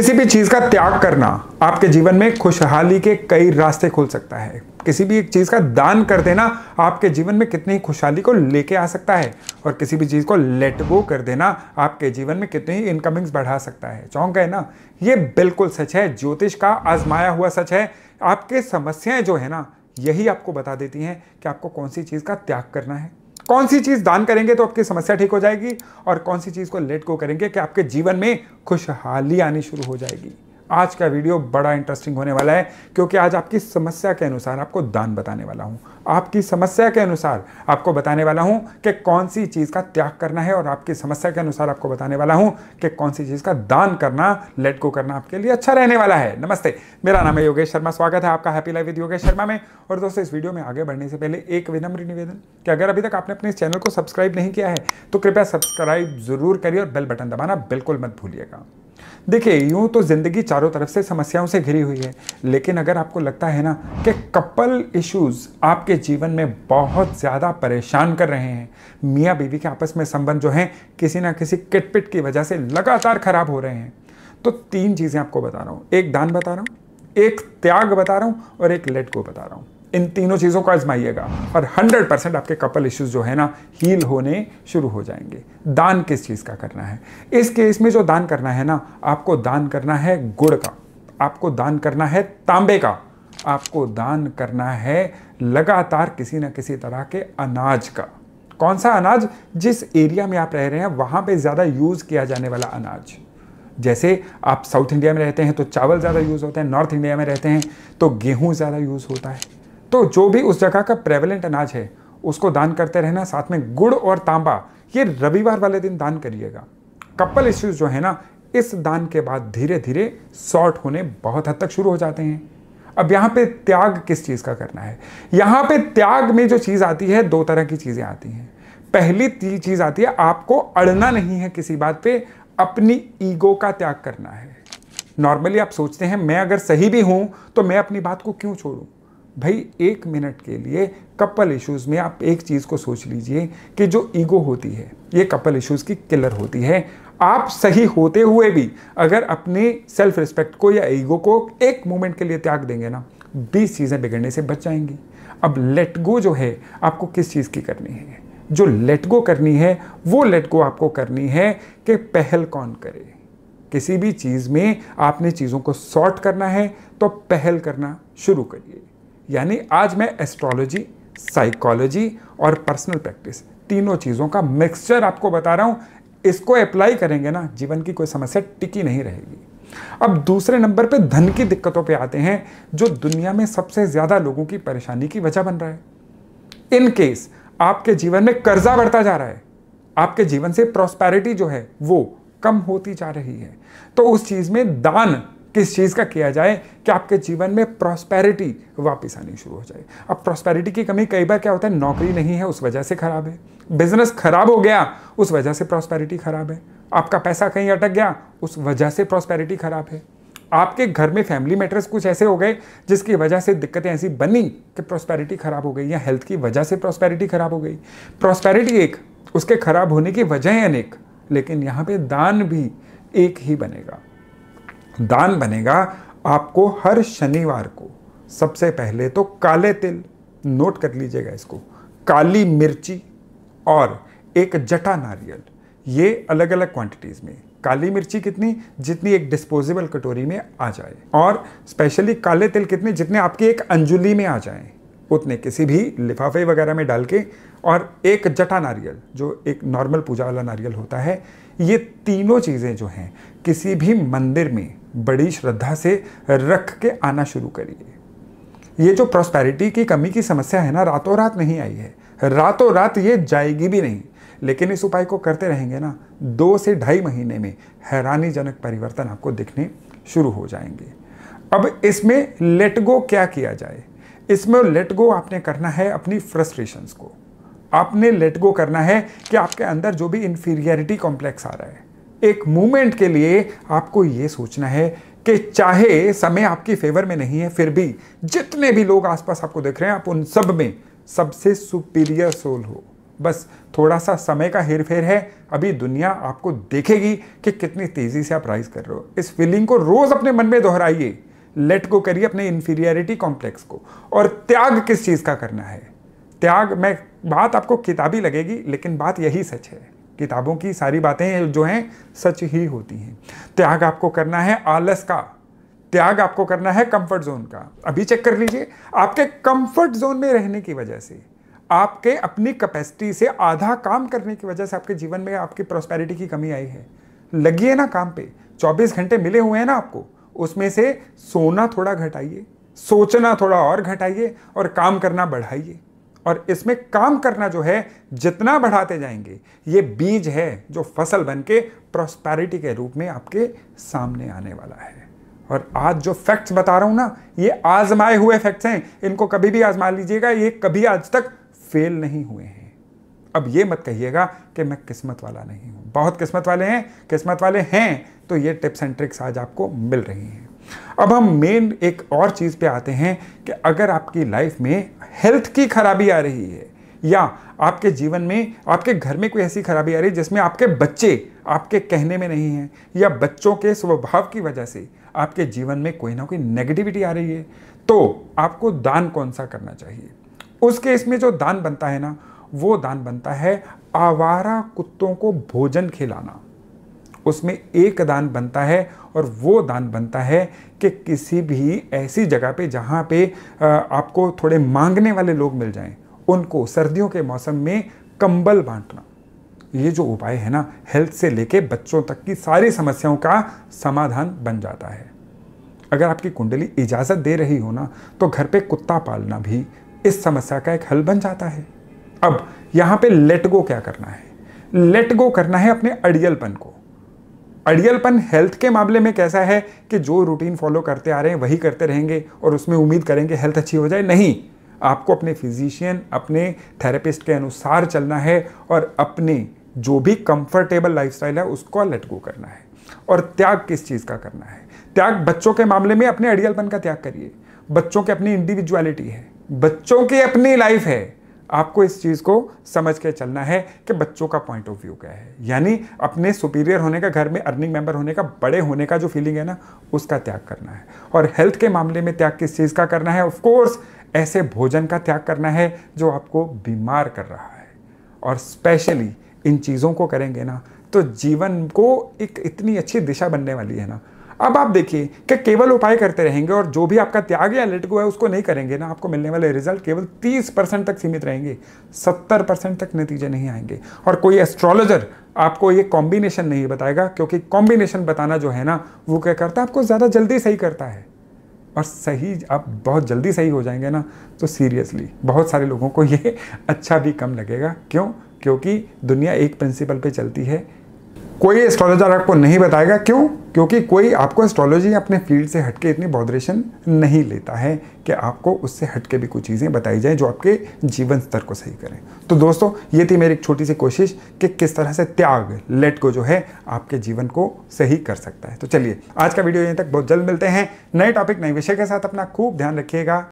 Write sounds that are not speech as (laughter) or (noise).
किसी भी चीज़ का त्याग करना आपके जीवन में खुशहाली के कई रास्ते खोल सकता है किसी भी एक चीज़ का दान कर देना आपके जीवन में कितनी खुशहाली को लेके आ सकता है और किसी भी चीज़ को लेट गो कर देना आपके जीवन में कितनी इनकमिंग्स बढ़ा सकता है चौंक है ना ये बिल्कुल सच है ज्योतिष का आजमाया हुआ सच है आपके समस्याएं जो है ना यही आपको बता देती हैं कि आपको कौन सी चीज़ का त्याग करना है कौन सी चीज़ दान करेंगे तो आपकी समस्या ठीक हो जाएगी और कौन सी चीज़ को लेट को करेंगे कि आपके जीवन में खुशहाली आनी शुरू हो जाएगी आज का वीडियो बड़ा इंटरेस्टिंग होने वाला है क्योंकि आज आपकी समस्या के अनुसार आपको दान बताने वाला हूँ आपकी समस्या के अनुसार आपको बताने वाला हूँ कि कौन सी चीज़ का त्याग करना है और आपकी समस्या के अनुसार आपको बताने वाला हूँ कि कौन सी चीज़ का दान करना लेट गो करना आपके लिए अच्छा रहने वाला है नमस्ते मेरा नाम है योगेश शर्मा स्वागत है आपका happy life with Yogesh Sharma में और दोस्तों इस वीडियो में आगे बढ़ने से पहले एक विनम्र निवेदन कि अगर अभी तक आपने अपने इस चैनल को सब्सक्राइब नहीं किया है तो कृपया सब्सक्राइब जरूर करिए और बेल बटन दबाना बिल्कुल मत भूलिएगा देखिए यूं तो ज़िंदगी चारों तरफ से समस्याओं से घिरी हुई है लेकिन अगर आपको लगता है ना कि कपल इश्यूज आपके जीवन में बहुत ज़्यादा परेशान कर रहे हैं मियाँ बीवी के आपस में संबंध जो हैं किसी ना किसी किटपिट की वजह से लगातार ख़राब हो रहे हैं तो तीन चीज़ें आपको बता रहा हूं एक दान बता रहा हूं एक त्याग बता रहा हूं और एक लेट को बता रहा हूं इन तीनों चीज़ों को आजमाइएगा और 100 परसेंट आपके कपल इश्यूज जो है ना हील होने शुरू हो जाएंगे दान किस चीज़ का करना है इस केस में जो दान करना है ना आपको दान करना है गुड़ का आपको दान करना है तांबे का आपको दान करना है लगातार किसी ना किसी तरह के अनाज का कौन सा अनाज जिस एरिया में आप रह रहे हैं वहाँ पर ज़्यादा यूज़ किया जाने वाला अनाज जैसे आप साउथ इंडिया में रहते हैं तो चावल ज़्यादा यूज़ होता है नॉर्थ इंडिया में रहते हैं तो गेहूँ ज़्यादा यूज़ होता है तो जो भी उस जगह का प्रेवलेंट अनाज है उसको दान करते रहना साथ में गुड़ और तांबा ये रविवार वाले दिन दान करिएगा कपल इश्यूज जो है ना इस दान के बाद धीरे धीरे सॉर्ट होने बहुत हद तक शुरू हो जाते हैं अब यहाँ पे त्याग किस चीज़ का करना है यहाँ पे त्याग में जो चीज़ आती है दो तरह की चीज़ें आती हैं पहली चीज़ आती है आपको अड़ना नहीं है किसी बात पे अपनी ईगो का त्याग करना है नॉर्मली आप सोचते हैं मैं अगर सही भी हूँ तो मैं अपनी बात को क्यों छोड़ूँ भाई एक मिनट के लिए कपल इश्यूज में आप एक चीज़ को सोच लीजिए कि जो ईगो होती है ये कपल इश्यूज की किलर होती है आप सही होते हुए भी अगर अपने सेल्फ रिस्पेक्ट को या ईगो को एक मोमेंट के लिए त्याग देंगे ना बीस चीज़ें बिगड़ने से बच जाएंगी अब लेट गो जो है आपको किस चीज़ की करनी है जो लेट गो करनी है वो लेट गो आपको करनी है कि पहल कौन करे किसी भी चीज़ में आपने चीज़ों को सॉर्ट करना है तो पहल करना शुरू करिए यानी आज मैं एस्ट्रोलॉजी साइकोलॉजी और पर्सनल प्रैक्टिस तीनों चीज़ों का मिक्सचर आपको बता रहा हूँ इसको अप्लाई करेंगे ना जीवन की कोई समस्या टिकी नहीं रहेगी अब दूसरे नंबर पे धन की दिक्कतों पे आते हैं जो दुनिया में सबसे ज़्यादा लोगों की परेशानी की वजह बन रहा है इन केस आपके जीवन में कर्जा बढ़ता जा रहा है आपके जीवन से प्रॉस्पैरिटी जो है वो कम होती जा रही है तो उस चीज़ में दान किस चीज़ का किया जाए कि आपके जीवन में प्रॉस्पेरिटी वापस आनी शुरू हो जाए अब प्रॉस्पेरिटी की कमी कई बार क्या होता है नौकरी नहीं है उस वजह से ख़राब है बिजनेस खराब हो गया उस वजह से प्रॉस्पेरिटी खराब है आपका पैसा कहीं अटक गया उस वजह से प्रॉस्पेरिटी खराब है आपके घर में फैमिली मैटर्स कुछ ऐसे हो गए जिसकी वजह से दिक्कतें ऐसी बनी कि प्रॉस्पेरिटी खराब हो गई या हेल्थ की वजह से प्रॉस्पेरिटी खराब हो गई प्रॉस्पेरिटी एक उसके खराब होने की वजह अनेक लेकिन यहाँ पे दान भी एक ही बनेगा दान बनेगा आपको हर शनिवार को सबसे पहले तो काले तिल नोट कर लीजिएगा इसको काली मिर्ची और एक जटा नारियल ये अलग अलग क्वांटिटीज़ में काली मिर्ची कितनी जितनी एक डिस्पोजेबल कटोरी में आ जाए और स्पेशली काले तिल कितने जितने आपकी एक अंजुली में आ जाएं उतने किसी भी लिफाफे वगैरह में डाल के और एक जटा नारियल जो एक नॉर्मल पूजा वाला नारियल होता है ये तीनों चीज़ें जो हैं किसी भी मंदिर में बड़ी श्रद्धा से रख के आना शुरू करिए ये जो प्रॉस्पेरिटी की कमी की समस्या है ना रातों रात नहीं आई है रातों रात ये जाएगी भी नहीं लेकिन इस उपाय को करते रहेंगे ना दो से ढाई महीने में हैरानीजनक परिवर्तन आपको दिखने शुरू हो जाएंगे अब इसमें लेट गो क्या किया जाए इसमें लेट गो आपने करना है अपनी फ्रस्ट्रेशंस को आपने लेट गो करना है कि आपके अंदर जो भी इन्फीरियरिटी कॉम्प्लेक्स आ रहा है एक मूवमेंट के लिए आपको ये सोचना है कि चाहे समय आपकी फेवर में नहीं है फिर भी जितने भी लोग आसपास आपको देख रहे हैं आप उन सब में सबसे सुपीरियर सोल हो बस थोड़ा सा समय का हेर फेर है अभी दुनिया आपको देखेगी कि कितनी तेज़ी से आप राइज कर रहे हो इस फीलिंग को रोज़ अपने मन में दोहराइए लेट गो करिए अपने इन्फीरियरिटी कॉम्प्लेक्स को और त्याग किस चीज़ का करना है त्याग मैं बात आपको किताबी लगेगी लेकिन बात यही सच है किताबों की सारी बातें जो हैं सच ही होती हैं त्याग आपको करना है आलस का त्याग आपको करना है कंफर्ट जोन का अभी चेक कर लीजिए आपके कंफर्ट जोन में रहने की वजह से आपके अपनी कैपेसिटी से आधा काम करने की वजह से आपके जीवन में आपकी प्रोस्पेरिटी की कमी आई है लगिए ना काम पे 24 घंटे मिले हुए हैं ना आपको उसमें से सोना थोड़ा घटाइए सोचना थोड़ा और घटाइए और काम करना बढ़ाइए और इसमें काम करना जो है जितना बढ़ाते जाएंगे ये बीज है जो फसल बन के प्रॉस्पैरिटी के रूप में आपके सामने आने वाला है और आज जो फैक्ट्स बता रहा हूँ ना ये आजमाए हुए फैक्ट्स हैं इनको कभी भी आजमा लीजिएगा ये कभी आज तक फेल नहीं हुए हैं अब ये मत कहिएगा कि मैं किस्मत वाला नहीं हूँ बहुत किस्मत वाले हैं किस्मत वाले हैं तो ये टिप्स एंड ट्रिक्स आज आपको मिल रही हैं अब हम मेन एक और चीज़ पे आते हैं कि अगर आपकी लाइफ में हेल्थ की खराबी आ रही है या आपके जीवन में आपके घर में कोई ऐसी खराबी आ रही है जिसमें आपके बच्चे आपके कहने में नहीं हैं या बच्चों के स्वभाव की वजह से आपके जीवन में कोई ना कोई नेगेटिविटी आ रही है तो आपको दान कौन सा करना चाहिए उस केस में जो दान बनता है ना वो दान बनता है आवारा कुत्तों को भोजन खिलाना उसमें एक दान बनता है और वो दान बनता है कि किसी भी ऐसी जगह पे जहाँ पे आपको थोड़े मांगने वाले लोग मिल जाएं उनको सर्दियों के मौसम में कंबल बांटना ये जो उपाय है ना हेल्थ से लेके बच्चों तक की सारी समस्याओं का समाधान बन जाता है अगर आपकी कुंडली इजाज़त दे रही हो ना तो घर पे कुत्ता पालना भी इस समस्या का एक हल बन जाता है अब यहाँ पे लेट गो क्या करना है लेट गो करना है अपने अड़ियलपन को अड़ियलपन हेल्थ के मामले में कैसा है कि जो रूटीन फॉलो करते आ रहे हैं वही करते रहेंगे और उसमें उम्मीद करेंगे हेल्थ अच्छी हो जाए नहीं आपको अपने फिजिशियन अपने थेरेपिस्ट के अनुसार चलना है और अपने जो भी कंफर्टेबल लाइफस्टाइल है उसको लेट गो करना है और त्याग किस चीज़ का करना है त्याग बच्चों के मामले में अपने अड़ियलपन का त्याग करिए बच्चों के अपनी इंडिविजुअलिटी है बच्चों की अपनी लाइफ है आपको इस चीज़ को समझ के चलना है कि बच्चों का पॉइंट ऑफ व्यू क्या है यानी अपने सुपीरियर होने का घर में अर्निंग मेंबर होने का बड़े होने का जो फीलिंग है ना उसका त्याग करना है और हेल्थ के मामले में त्याग किस चीज़ का करना है ऑफकोर्स ऐसे भोजन का त्याग करना है जो आपको बीमार कर रहा है और स्पेशली इन चीज़ों को करेंगे ना तो जीवन को एक इतनी अच्छी दिशा बनने वाली है ना अब आप देखिए कि केवल उपाय करते रहेंगे और जो भी आपका त्याग या लेट गो है उसको नहीं करेंगे ना आपको मिलने वाले रिजल्ट केवल 30 परसेंट तक सीमित रहेंगे 70 परसेंट तक नतीजे नहीं आएंगे और कोई एस्ट्रोलॉजर आपको ये कॉम्बिनेशन नहीं बताएगा क्योंकि कॉम्बिनेशन बताना जो है ना वो क्या करता है आपको ज़्यादा जल्दी सही करता है और सही आप बहुत जल्दी सही हो जाएंगे ना तो सीरियसली बहुत सारे लोगों को ये (laughs) अच्छा भी कम लगेगा क्यों क्योंकि दुनिया एक प्रिंसिपल पे चलती है कोई एस्ट्रोलॉजर आपको नहीं बताएगा क्यों क्योंकि कोई आपको एस्ट्रोलॉजी अपने फील्ड से हटके इतनी बॉडरेशन नहीं लेता है कि आपको उससे हटके भी कुछ चीज़ें बताई जाएं जो आपके जीवन स्तर को सही करें तो दोस्तों ये थी मेरी एक छोटी सी कोशिश कि किस तरह से त्याग लेट को जो है आपके जीवन को सही कर सकता है तो चलिए आज का वीडियो यहीं तक बहुत जल्द मिलते हैं नए टॉपिक नए विषय के साथ अपना खूब ध्यान रखिएगा